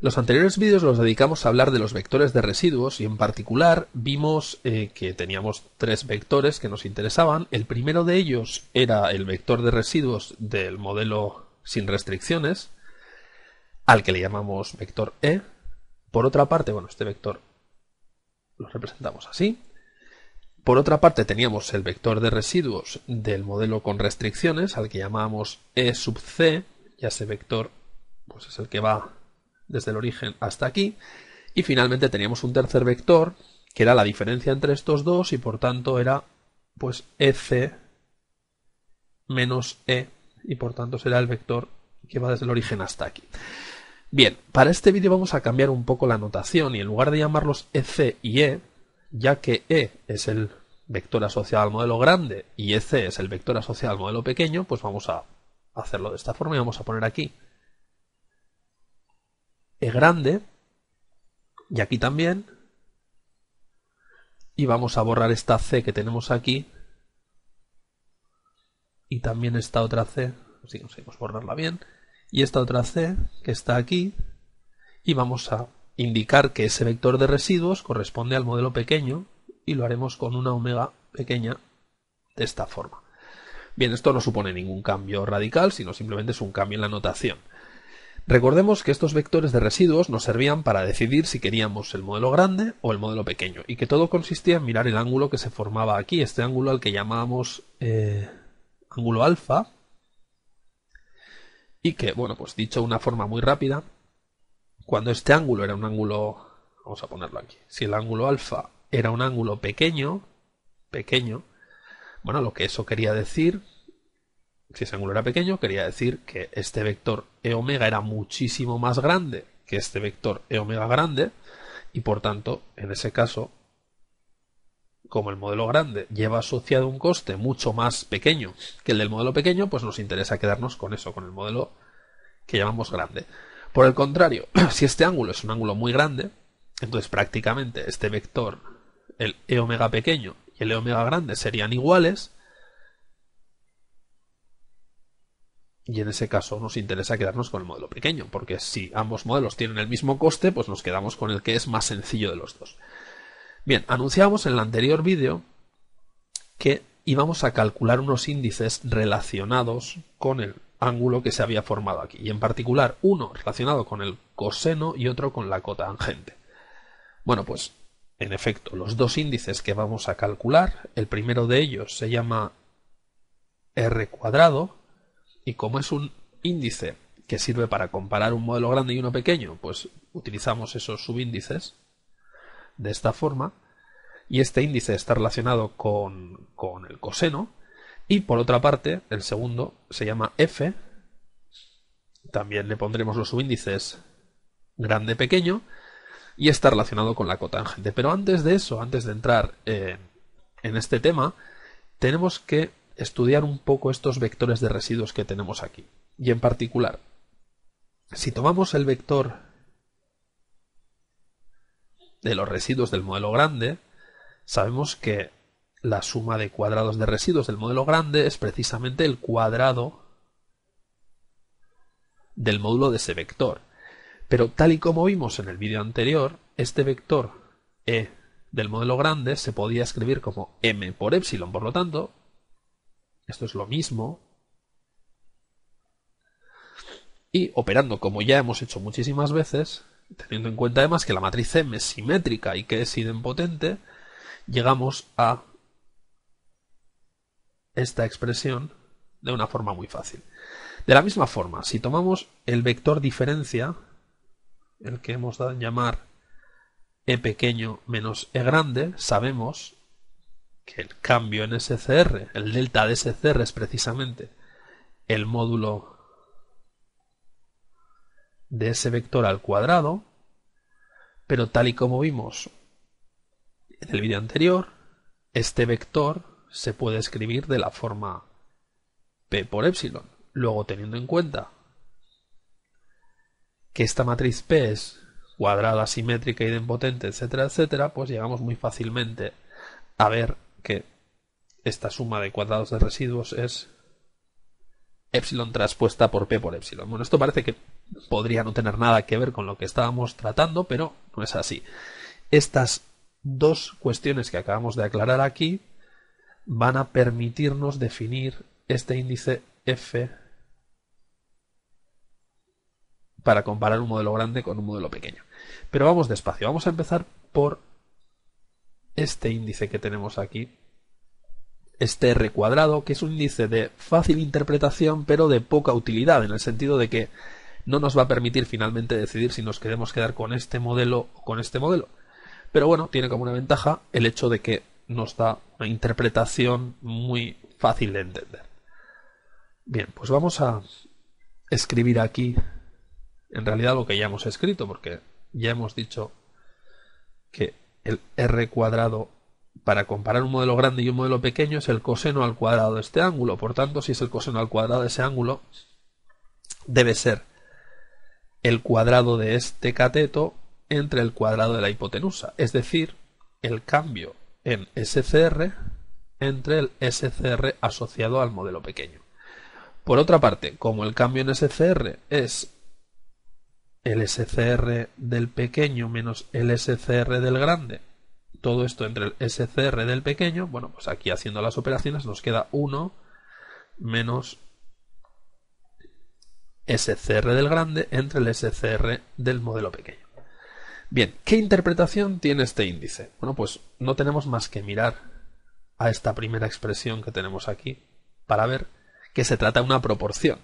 Los anteriores vídeos los dedicamos a hablar de los vectores de residuos y en particular vimos eh, que teníamos tres vectores que nos interesaban. El primero de ellos era el vector de residuos del modelo sin restricciones, al que le llamamos vector E. Por otra parte, bueno, este vector lo representamos así. Por otra parte, teníamos el vector de residuos del modelo con restricciones, al que llamamos E sub C, y ese vector pues es el que va desde el origen hasta aquí. Y finalmente teníamos un tercer vector, que era la diferencia entre estos dos, y por tanto era pues EC menos E, y por tanto será el vector que va desde el origen hasta aquí. Bien, para este vídeo vamos a cambiar un poco la notación y en lugar de llamarlos EC y E, ya que E es el vector asociado al modelo grande y EC es el vector asociado al modelo pequeño, pues vamos a hacerlo de esta forma y vamos a poner aquí e grande. Y aquí también. Y vamos a borrar esta C que tenemos aquí. Y también esta otra C. Si conseguimos borrarla bien. Y esta otra C que está aquí. Y vamos a indicar que ese vector de residuos corresponde al modelo pequeño. Y lo haremos con una omega pequeña de esta forma. Bien, esto no supone ningún cambio radical, sino simplemente es un cambio en la notación. Recordemos que estos vectores de residuos nos servían para decidir si queríamos el modelo grande o el modelo pequeño, y que todo consistía en mirar el ángulo que se formaba aquí, este ángulo al que llamábamos eh, ángulo alfa, y que, bueno, pues dicho de una forma muy rápida, cuando este ángulo era un ángulo, vamos a ponerlo aquí, si el ángulo alfa era un ángulo pequeño, pequeño, bueno, lo que eso quería decir si ese ángulo era pequeño, quería decir que este vector E omega era muchísimo más grande que este vector E omega grande, y por tanto, en ese caso, como el modelo grande lleva asociado un coste mucho más pequeño que el del modelo pequeño, pues nos interesa quedarnos con eso, con el modelo que llamamos grande. Por el contrario, si este ángulo es un ángulo muy grande, entonces prácticamente este vector, el E omega pequeño y el E omega grande serían iguales, Y en ese caso nos interesa quedarnos con el modelo pequeño, porque si ambos modelos tienen el mismo coste, pues nos quedamos con el que es más sencillo de los dos. Bien, anunciamos en el anterior vídeo que íbamos a calcular unos índices relacionados con el ángulo que se había formado aquí, y en particular uno relacionado con el coseno y otro con la cota cotangente. Bueno, pues en efecto, los dos índices que vamos a calcular, el primero de ellos se llama r cuadrado y como es un índice que sirve para comparar un modelo grande y uno pequeño, pues utilizamos esos subíndices de esta forma. Y este índice está relacionado con, el coseno. Y por otra parte, el segundo se llama f. También le pondremos los subíndices grande-pequeño. Y está relacionado con la cotangente. Pero antes de eso, antes de entrar eh, en este tema, tenemos que estudiar un poco estos vectores de residuos que tenemos aquí. Y en particular, si tomamos el vector de los residuos del modelo grande, sabemos que la suma de cuadrados de residuos del modelo grande es precisamente el cuadrado del módulo de ese vector. Pero tal y como vimos en el vídeo anterior, este vector E del modelo grande se podía escribir como m por epsilon, por lo tanto, esto es lo mismo. Y operando como ya hemos hecho muchísimas veces, teniendo en cuenta además que la matriz M es simétrica y que es idempotente, llegamos a esta expresión de una forma muy fácil. De la misma forma, si tomamos el vector diferencia, el que hemos dado en llamar e pequeño menos e grande, sabemos que el cambio en SCR, el delta de SCR es precisamente el módulo de ese vector al cuadrado, pero tal y como vimos en el vídeo anterior, este vector se puede escribir de la forma P por epsilon. Luego teniendo en cuenta que esta matriz P es cuadrada, simétrica, idempotente, etcétera, etcétera, pues llegamos muy fácilmente a ver que esta suma de cuadrados de residuos es epsilon traspuesta por p por epsilon. Bueno, esto parece que podría no tener nada que ver con lo que estábamos tratando, pero no es así. Estas dos cuestiones que acabamos de aclarar aquí van a permitirnos definir este índice f para comparar un modelo grande con un modelo pequeño. Pero vamos despacio, vamos a empezar por este índice que tenemos aquí, este R cuadrado, que es un índice de fácil interpretación pero de poca utilidad, en el sentido de que no nos va a permitir finalmente decidir si nos queremos quedar con este modelo o con este modelo. Pero bueno, tiene como una ventaja el hecho de que nos da una interpretación muy fácil de entender. Bien, pues vamos a escribir aquí en realidad lo que ya hemos escrito, porque ya hemos dicho que el r cuadrado para comparar un modelo grande y un modelo pequeño es el coseno al cuadrado de este ángulo. Por tanto, si es el coseno al cuadrado de ese ángulo, debe ser el cuadrado de este cateto entre el cuadrado de la hipotenusa, es decir, el cambio en SCR entre el SCR asociado al modelo pequeño. Por otra parte, como el cambio en SCR es el SCR del pequeño menos el SCR del grande, todo esto entre el SCR del pequeño, bueno, pues aquí haciendo las operaciones nos queda 1 menos SCR del grande entre el SCR del modelo pequeño. Bien, ¿qué interpretación tiene este índice? Bueno, pues no tenemos más que mirar a esta primera expresión que tenemos aquí para ver que se trata de una proporción.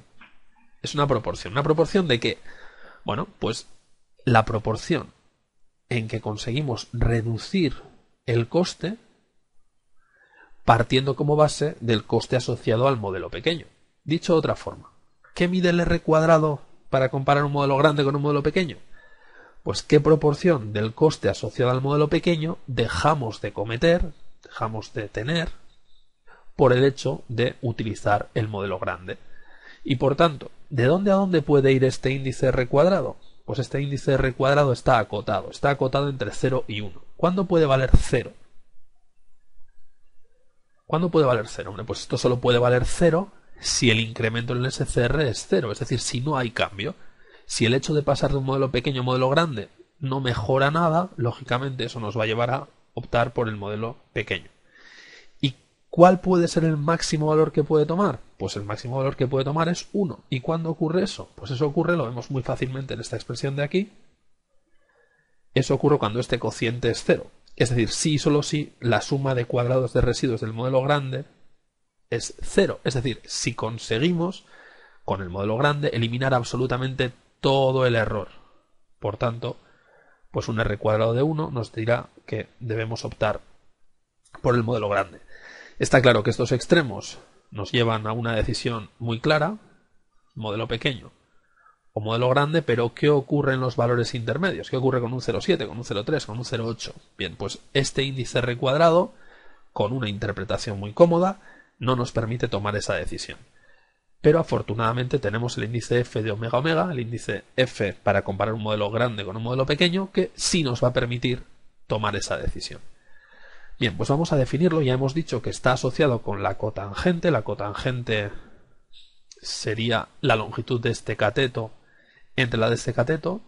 Es una proporción, una proporción de que bueno, pues la proporción en que conseguimos reducir el coste partiendo como base del coste asociado al modelo pequeño. Dicho de otra forma, ¿qué mide el R cuadrado para comparar un modelo grande con un modelo pequeño? Pues qué proporción del coste asociado al modelo pequeño dejamos de cometer, dejamos de tener, por el hecho de utilizar el modelo grande. Y por tanto, ¿De dónde a dónde puede ir este índice R cuadrado? Pues este índice R cuadrado está acotado, está acotado entre 0 y 1. ¿Cuándo puede valer 0? ¿Cuándo puede valer 0? Hombre, pues esto solo puede valer 0 si el incremento en el SCR es 0, es decir, si no hay cambio. Si el hecho de pasar de un modelo pequeño a un modelo grande no mejora nada, lógicamente eso nos va a llevar a optar por el modelo pequeño. ¿Cuál puede ser el máximo valor que puede tomar? Pues el máximo valor que puede tomar es 1. ¿Y cuándo ocurre eso? Pues eso ocurre, lo vemos muy fácilmente en esta expresión de aquí. Eso ocurre cuando este cociente es 0. Es decir, si y solo si la suma de cuadrados de residuos del modelo grande es 0. Es decir, si conseguimos con el modelo grande eliminar absolutamente todo el error. Por tanto, pues un r cuadrado de 1 nos dirá que debemos optar por el modelo grande. Está claro que estos extremos nos llevan a una decisión muy clara, modelo pequeño o modelo grande, pero ¿qué ocurre en los valores intermedios? ¿Qué ocurre con un 0,7, con un 0,3, con un 0,8? Bien, pues este índice recuadrado, con una interpretación muy cómoda, no nos permite tomar esa decisión. Pero afortunadamente tenemos el índice F de omega omega, el índice F para comparar un modelo grande con un modelo pequeño, que sí nos va a permitir tomar esa decisión. Bien, pues vamos a definirlo. Ya hemos dicho que está asociado con la cotangente. La cotangente sería la longitud de este cateto entre la de este cateto.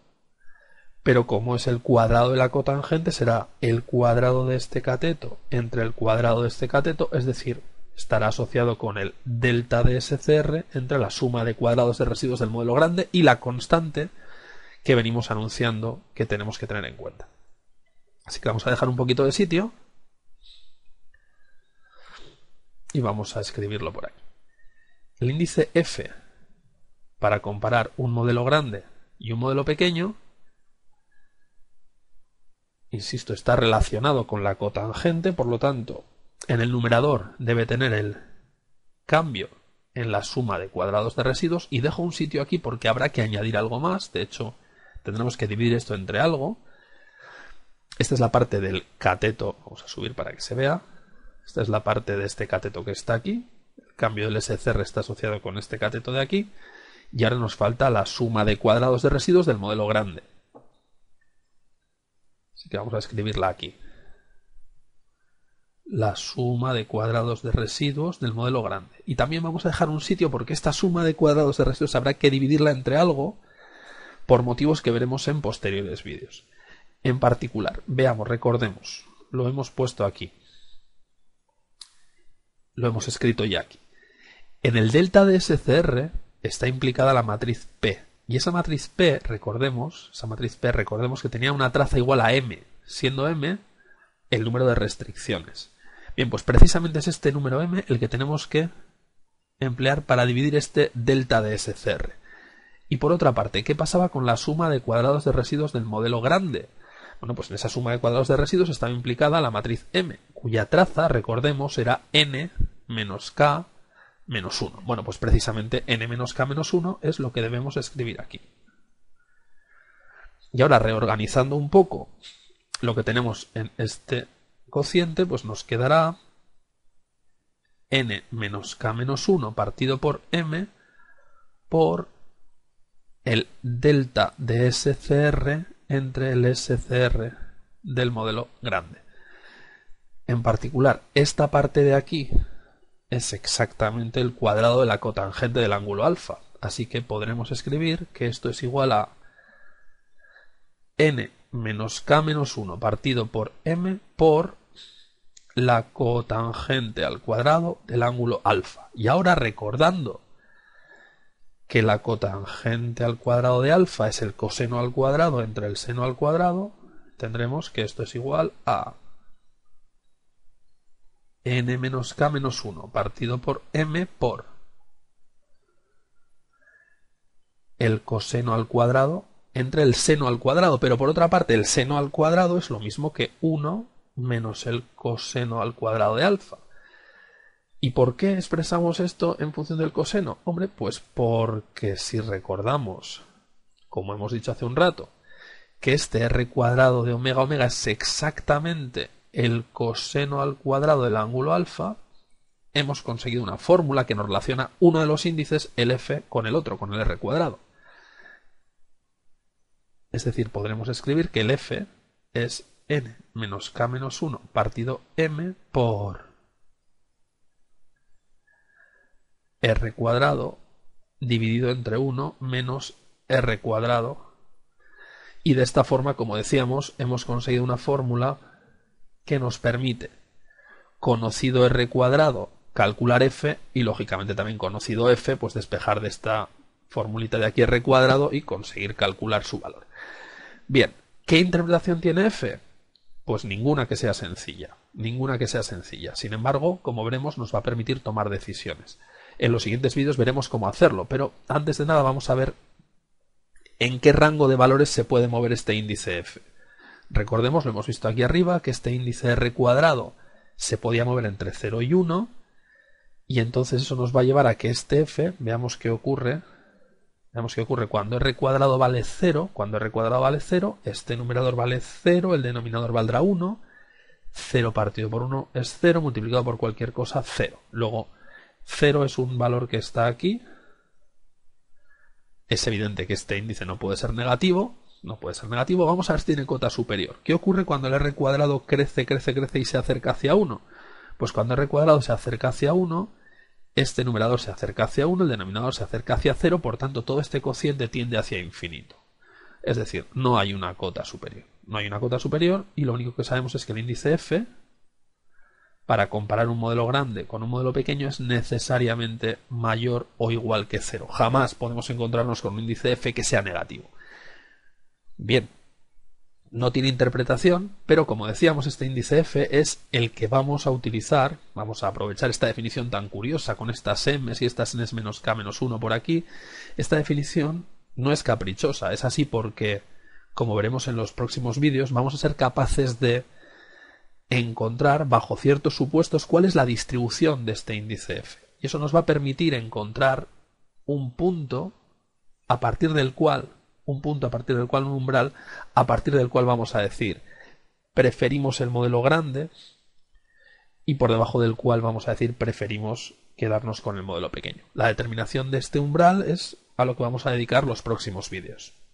Pero como es el cuadrado de la cotangente, será el cuadrado de este cateto entre el cuadrado de este cateto. Es decir, estará asociado con el delta de SCR entre la suma de cuadrados de residuos del modelo grande y la constante que venimos anunciando que tenemos que tener en cuenta. Así que vamos a dejar un poquito de sitio y vamos a escribirlo por aquí. El índice F para comparar un modelo grande y un modelo pequeño, insisto, está relacionado con la cotangente, por lo tanto, en el numerador debe tener el cambio en la suma de cuadrados de residuos y dejo un sitio aquí porque habrá que añadir algo más, de hecho, tendremos que dividir esto entre algo. Esta es la parte del cateto, vamos a subir para que se vea, esta es la parte de este cateto que está aquí. El cambio del SCR está asociado con este cateto de aquí. Y ahora nos falta la suma de cuadrados de residuos del modelo grande. Así que vamos a escribirla aquí. La suma de cuadrados de residuos del modelo grande. Y también vamos a dejar un sitio porque esta suma de cuadrados de residuos habrá que dividirla entre algo por motivos que veremos en posteriores vídeos. En particular, veamos, recordemos, lo hemos puesto aquí lo hemos escrito ya aquí. En el delta de SCR está implicada la matriz P. Y esa matriz P, recordemos, esa matriz P, recordemos que tenía una traza igual a M, siendo M el número de restricciones. Bien, pues precisamente es este número M el que tenemos que emplear para dividir este delta de SCR. Y por otra parte, ¿qué pasaba con la suma de cuadrados de residuos del modelo grande? Bueno, pues en esa suma de cuadrados de residuos estaba implicada la matriz M, cuya traza, recordemos, era n menos k menos 1. Bueno, pues precisamente n menos k menos 1 es lo que debemos escribir aquí. Y ahora reorganizando un poco lo que tenemos en este cociente, pues nos quedará n menos k menos 1 partido por m por el delta de SCR entre el SCR del modelo grande. En particular, esta parte de aquí es exactamente el cuadrado de la cotangente del ángulo alfa. Así que podremos escribir que esto es igual a n menos k menos 1 partido por m por la cotangente al cuadrado del ángulo alfa. Y ahora recordando que la cotangente al cuadrado de alfa es el coseno al cuadrado entre el seno al cuadrado, tendremos que esto es igual a n menos k menos 1 partido por m por el coseno al cuadrado entre el seno al cuadrado, pero por otra parte el seno al cuadrado es lo mismo que 1 menos el coseno al cuadrado de alfa. ¿Y por qué expresamos esto en función del coseno? Hombre, pues porque si recordamos, como hemos dicho hace un rato, que este r cuadrado de omega omega es exactamente el coseno al cuadrado del ángulo alfa, hemos conseguido una fórmula que nos relaciona uno de los índices, el f, con el otro, con el r cuadrado. Es decir, podremos escribir que el f es n menos k menos 1 partido m por r cuadrado dividido entre 1 menos r cuadrado. Y de esta forma, como decíamos, hemos conseguido una fórmula que nos permite, conocido R cuadrado, calcular F y lógicamente también conocido F, pues despejar de esta formulita de aquí R cuadrado y conseguir calcular su valor. Bien, ¿qué interpretación tiene F? Pues ninguna que sea sencilla, ninguna que sea sencilla. Sin embargo, como veremos, nos va a permitir tomar decisiones. En los siguientes vídeos veremos cómo hacerlo, pero antes de nada vamos a ver en qué rango de valores se puede mover este índice F. Recordemos, lo hemos visto aquí arriba, que este índice R cuadrado se podía mover entre 0 y 1, y entonces eso nos va a llevar a que este F, veamos qué ocurre, veamos qué ocurre cuando R cuadrado vale 0, cuando R cuadrado vale 0, este numerador vale 0, el denominador valdrá 1, 0 partido por 1 es 0, multiplicado por cualquier cosa 0. Luego, 0 es un valor que está aquí. Es evidente que este índice no puede ser negativo, no puede ser negativo, vamos a ver si tiene cota superior. ¿Qué ocurre cuando el r cuadrado crece, crece, crece y se acerca hacia 1? Pues cuando r cuadrado se acerca hacia 1, este numerador se acerca hacia 1, el denominador se acerca hacia 0, por tanto todo este cociente tiende hacia infinito. Es decir, no hay una cota superior. No hay una cota superior y lo único que sabemos es que el índice f, para comparar un modelo grande con un modelo pequeño, es necesariamente mayor o igual que 0. Jamás podemos encontrarnos con un índice f que sea negativo. Bien, no tiene interpretación, pero como decíamos, este índice F es el que vamos a utilizar. Vamos a aprovechar esta definición tan curiosa con estas M y estas N menos K menos 1 por aquí. Esta definición no es caprichosa, es así porque, como veremos en los próximos vídeos, vamos a ser capaces de encontrar bajo ciertos supuestos cuál es la distribución de este índice F. Y eso nos va a permitir encontrar un punto a partir del cual un punto a partir del cual, un umbral, a partir del cual vamos a decir, preferimos el modelo grande y por debajo del cual vamos a decir, preferimos quedarnos con el modelo pequeño. La determinación de este umbral es a lo que vamos a dedicar los próximos vídeos.